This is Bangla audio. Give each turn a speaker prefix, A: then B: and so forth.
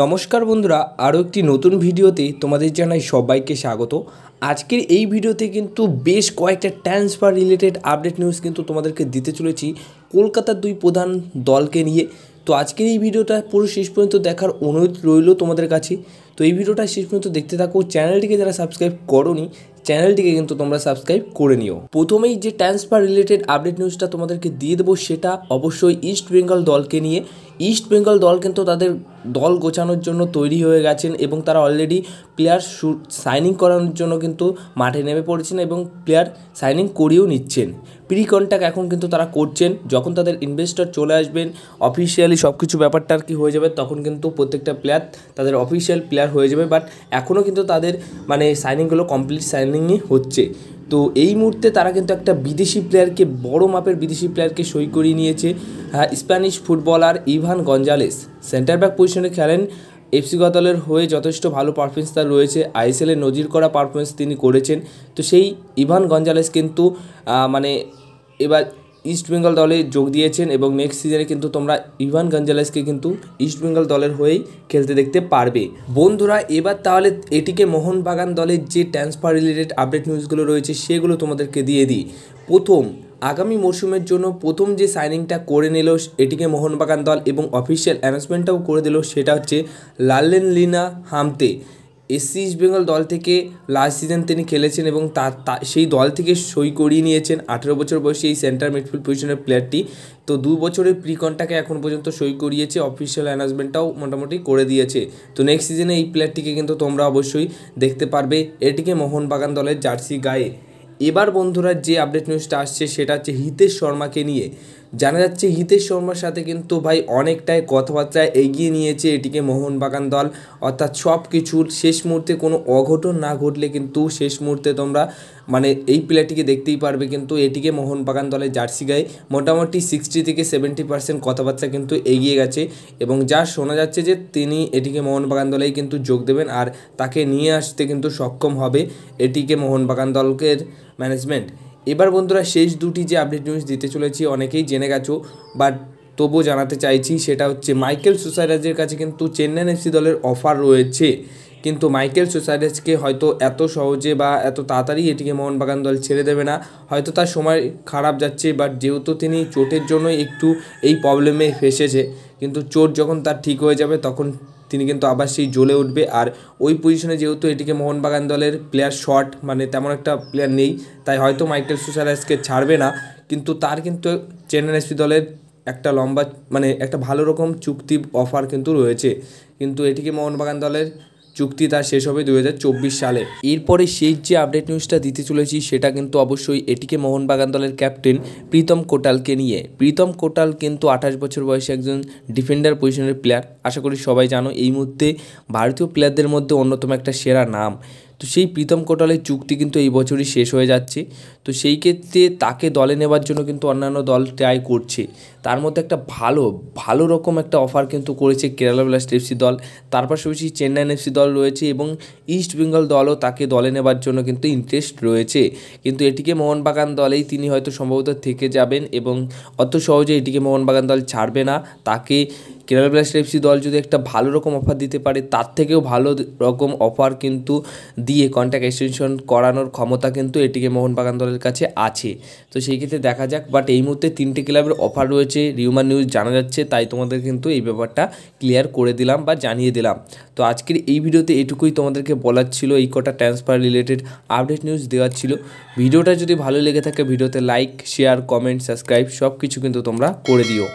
A: নমস্কার বন্ধুরা আরও একটি নতুন ভিডিওতে তোমাদের জানাই সবাইকে স্বাগত আজকের এই ভিডিওতে কিন্তু বেশ কয়েকটা ট্রান্সফার রিলেটেড আপডেট নিউজ কিন্তু তোমাদেরকে দিতে চলেছি কলকাতার দুই প্রধান দলকে নিয়ে তো আজকের এই ভিডিওটা পুরো শেষ পর্যন্ত দেখার অনুরোধ রইল তোমাদের কাছে তো এই ভিডিওটা শেষ পর্যন্ত দেখতে থাকো চ্যানেলটিকে যারা সাবস্ক্রাইব করনি চ্যানেলটিকে কিন্তু তোমরা সাবস্ক্রাইব করে নিও প্রথমেই যে ট্রান্সফার রিলেটেড আপডেট নিউজটা তোমাদেরকে দিয়ে দেবো সেটা অবশ্যই ইস্ট বেঙ্গল দলকে নিয়ে ইস্ট বেঙ্গল দল কিন্তু তাদের দল গোছানোর জন্য তৈরি হয়ে গেছেন এবং তারা অলরেডি প্লেয়ার সাইনিং করানোর জন্য কিন্তু মাঠে নেমে পড়েছেন এবং প্লেয়ার সাইনিং করিয়েও নিচ্ছেন প্রি কন্ট্যাক্ট এখন কিন্তু তারা করছেন যখন তাদের ইনভেস্টর চলে আসবেন অফিসিয়ালি সব কিছু ব্যাপারটা আর কি হয়ে যাবে তখন কিন্তু প্রত্যেকটা প্লেয়ার তাদের অফিসিয়াল প্লেয়ার হয়ে যাবে বাট এখনও কিন্তু তাদের মানে সাইনিংগুলো কমপ্লিট সাইনিংই হচ্ছে তো এই মুহূর্তে তারা কিন্তু একটা বিদেশি প্লেয়ারকে বড় মাপের বিদেশি প্লেয়ারকে সই করিয়ে নিয়েছে হ্যাঁ Spanish footballer Ivan Gonzalez center back পজিশনে খেলেন এফসি গতলের হয়ে যথেষ্ট ভালো পারফরমেন্স তার রয়েছে আইএসএলে নজির করা পারফরমেন্স তিনি করেছেন তো সেই ইভান গঞ্জালেস কিন্তু মানে এবার ইস্টবেঙ্গল দলে যোগ দিয়েছেন এবং নেক্সট সিজনে কিন্তু তোমরা ইভান গঞ্জালেসকে কিন্তু ইস্টবেঙ্গল দলের হয়েই খেলতে দেখতে পারবে বন্ধুরা এবার তাহলে এটিকে মোহনবাগান দলের যে ট্রান্সফার রিলেটেড আপডেট নিউজগুলো রয়েছে সেগুলো তোমাদেরকে দিয়ে দিই প্রথম আগামী মরশুমের জন্য প্রথম যে সাইনিংটা করে নিল এটিকে মোহনবাগান দল এবং অফিসিয়াল অ্যানাউন্সমেন্টটাও করে দিল সেটা হচ্ছে লালেন লিনা হামতে এসসি ইস্ট বেঙ্গল দল থেকে লাস্ট সিজন তিনি খেলেছেন এবং তার সেই দল থেকে সই করিয়ে নিয়েছেন আঠেরো বছর বয়সে এই সেন্টার মিডফিল্ড পজিশনের প্লেয়ারটি তো দু বছরের প্রি এখন পর্যন্ত সই করিয়েছে অফিসিয়াল অ্যানাউন্সমেন্টটাও মোটামুটি করে দিয়েছে তো নেক্সট সিজনে এই প্লেয়ারটিকে কিন্তু তোমরা অবশ্যই দেখতে পারবে এটিকে মোহনবাগান দলের জার্সি গায়ে এবার বন্ধুরা যে আপডেট নিউজটা আসছে সেটা হচ্ছে হিতেশ শর্মাকে নিয়ে জানা যাচ্ছে হিতেশ শর্মার সাথে কিন্তু ভাই অনেকটাই কথাবার্তা এগিয়ে নিয়েছে এটিকে মোহনবাগান দল অর্থাৎ সব কিছুর শেষ মুহূর্তে কোনো অঘটন না ঘটলে কিন্তু শেষ মুহূর্তে তোমরা মানে এই প্লেয়ারটিকে দেখতেই পারবে কিন্তু এটিকে মোহনবাগান দলের জার্সি গায়ে মোটামুটি সিক্সটি থেকে সেভেন্টি পার্সেন্ট কথাবার্তা কিন্তু এগিয়ে গেছে এবং যা শোনা যাচ্ছে যে তিনি এটিকে মোহনবাগান দলেই কিন্তু যোগ দেবেন আর তাকে নিয়ে আসতে কিন্তু সক্ষম হবে এটিকে মোহনবাগান দলকের ম্যানেজমেন্ট এবার বন্ধুরা শেষ দুটি যে আপডেট নিউজ দিতে চলেছি অনেকেই জেনে গেছো বাট তবুও জানাতে চাইছি সেটা হচ্ছে মাইকেল সুসাইরাজের কাছে কিন্তু চেন্নাইন এফসি দলের অফার রয়েছে কিন্তু মাইকেল সুসাইরাজকে হয়তো এত সহজে বা এত তাড়াতাড়ি এটিকে মোহনবাগান দল ছেড়ে দেবে না হয়তো তার সময় খারাপ যাচ্ছে বাট যেহেতু তিনি চোটের জন্য একটু এই প্রবলেমে ফেসেছে কিন্তু চোট যখন তার ঠিক হয়ে যাবে তখন তিনি কিন্তু আবার সেই জ্বলে উঠবে আর ওই পজিশনে যেহেতু এটিকে মোহনবাগান দলের প্লেয়ার শর্ট মানে তেমন একটা প্লেয়ার নেই তাই হয়তো মাইকেল সুসারাইসকে ছাড়বে না কিন্তু তার কিন্তু চেন্নাই এসপি দলের একটা লম্বা মানে একটা ভালো রকম চুক্তি অফার কিন্তু রয়েছে কিন্তু এটিকে মোহনবাগান দলের চুক্তি তার শেষ হবে দু সালে এরপরে শেষ যে আপডেট নিউজটা দিতে চলেছি সেটা কিন্তু অবশ্যই এটিকে মোহনবাগান দলের ক্যাপ্টেন প্রীতম কোটালকে নিয়ে প্রীতম কোটাল কিন্তু আঠাশ বছর বয়সে একজন ডিফেন্ডার পজিশনের প্লেয়ার আশা করি সবাই জানো এই মুহূর্তে ভারতীয় প্লেয়ারদের মধ্যে অন্যতম একটা সেরা নাম তো সেই প্রীতম কোটালের চুক্তি কিন্তু এই বছরই শেষ হয়ে যাচ্ছে তো সেই ক্ষেত্রে তাকে দলে নেবার জন্য কিন্তু অন্যান্য দল ট্রাই করছে তার মধ্যে একটা ভালো ভালো রকম একটা অফার কিন্তু করেছে কেরালা ব্লাস্ট এফসি দল তার পাশাপাশি চেন্নাইন এফসি দল রয়েছে এবং ইস্ট বেঙ্গল দলও তাকে দলে নেবার জন্য কিন্তু ইন্টারেস্ট রয়েছে কিন্তু এটিকে মোহনবাগান দলেই তিনি হয়তো সম্ভবত থেকে যাবেন এবং অত সহজে এটিকে মোহনবাগান দল ছাড়বে না তাকে কেরালা ব্লাস্ট এফসি দল যদি একটা ভালো রকম অফার দিতে পারে তার থেকেও ভালো রকম অফার কিন্তু দিয়ে কন্ট্যাক্ট এক্সটেনশন করানোর ক্ষমতা কিন্তু এটিকে মোহনবাগান দলের কাছে আছে তো সেই ক্ষেত্রে দেখা যাক বাট এই মুহূর্তে তিনটি ক্লাবের অফার রয়েছে রিউমার নিউজ জানা যাচ্ছে তাই তোমাদের কিন্তু এই ব্যাপারটা ক্লিয়ার করে দিলাম বা জানিয়ে দিলাম তো আজকের এই ভিডিওতে এটুকুই তোমাদেরকে বলার ছিল এই কটা ট্রান্সফার রিলেটেড আপডেট নিউজ দেওয়ার ছিল ভিডিওটা যদি ভালো লেগে থাকে ভিডিওতে লাইক শেয়ার কমেন্ট সাবস্ক্রাইব সব কিছু কিন্তু তোমরা করে দিও